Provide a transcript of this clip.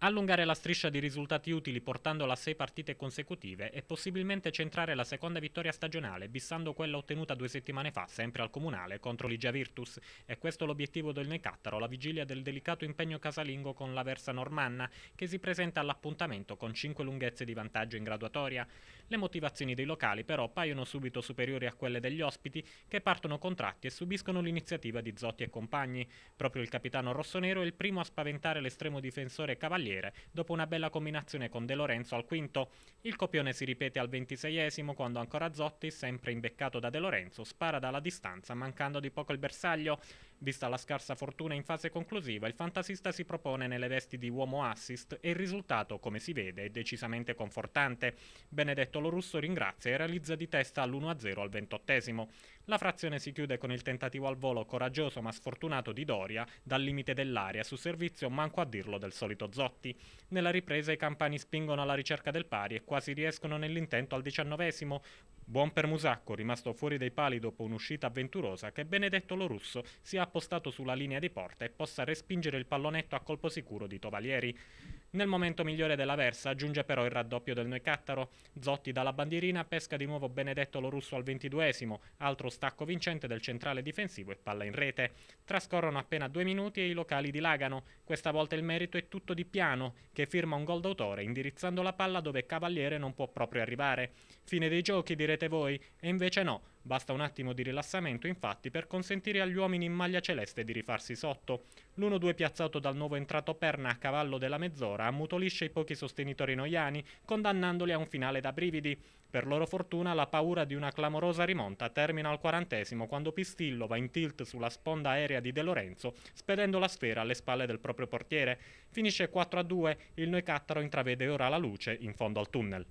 Allungare la striscia di risultati utili portandola a sei partite consecutive e possibilmente centrare la seconda vittoria stagionale bissando quella ottenuta due settimane fa sempre al Comunale contro Ligia Virtus. È questo l'obiettivo del Necattaro la vigilia del delicato impegno casalingo con la Versa Normanna che si presenta all'appuntamento con cinque lunghezze di vantaggio in graduatoria. Le motivazioni dei locali però paiono subito superiori a quelle degli ospiti che partono contratti e subiscono l'iniziativa di Zotti e compagni. Proprio il capitano rossonero è il primo a spaventare l'estremo difensore Cavaliere dopo una bella combinazione con De Lorenzo al quinto. Il copione si ripete al ventiseiesimo quando ancora Zotti, sempre imbeccato da De Lorenzo, spara dalla distanza mancando di poco il bersaglio. Vista la scarsa fortuna in fase conclusiva, il fantasista si propone nelle vesti di uomo assist e il risultato, come si vede, è decisamente confortante. Benedetto Bortolo Russo ringrazia e realizza di testa all'1-0 al ventottesimo. La frazione si chiude con il tentativo al volo coraggioso ma sfortunato di Doria dal limite dell'aria su servizio manco a dirlo del solito Zotti. Nella ripresa i campani spingono alla ricerca del pari e quasi riescono nell'intento al diciannovesimo, Buon per Musacco, rimasto fuori dai pali dopo un'uscita avventurosa, che Benedetto Lorusso sia appostato sulla linea di porta e possa respingere il pallonetto a colpo sicuro di Tovalieri. Nel momento migliore della versa giunge però il raddoppio del Noicattaro. Zotti dalla bandierina pesca di nuovo Benedetto Lorusso al ventiduesimo, altro stacco vincente del centrale difensivo e palla in rete. Trascorrono appena due minuti e i locali dilagano. Questa volta il merito è tutto di Piano, che firma un gol d'autore indirizzando la palla dove Cavaliere non può proprio arrivare. Fine dei giochi, direi direte voi, e invece no, basta un attimo di rilassamento infatti per consentire agli uomini in maglia celeste di rifarsi sotto. L'1-2 piazzato dal nuovo entrato Perna a cavallo della mezz'ora ammutolisce i pochi sostenitori noiani, condannandoli a un finale da brividi. Per loro fortuna la paura di una clamorosa rimonta termina al quarantesimo quando Pistillo va in tilt sulla sponda aerea di De Lorenzo, spedendo la sfera alle spalle del proprio portiere. Finisce 4-2, il Noicattaro intravede ora la luce in fondo al tunnel.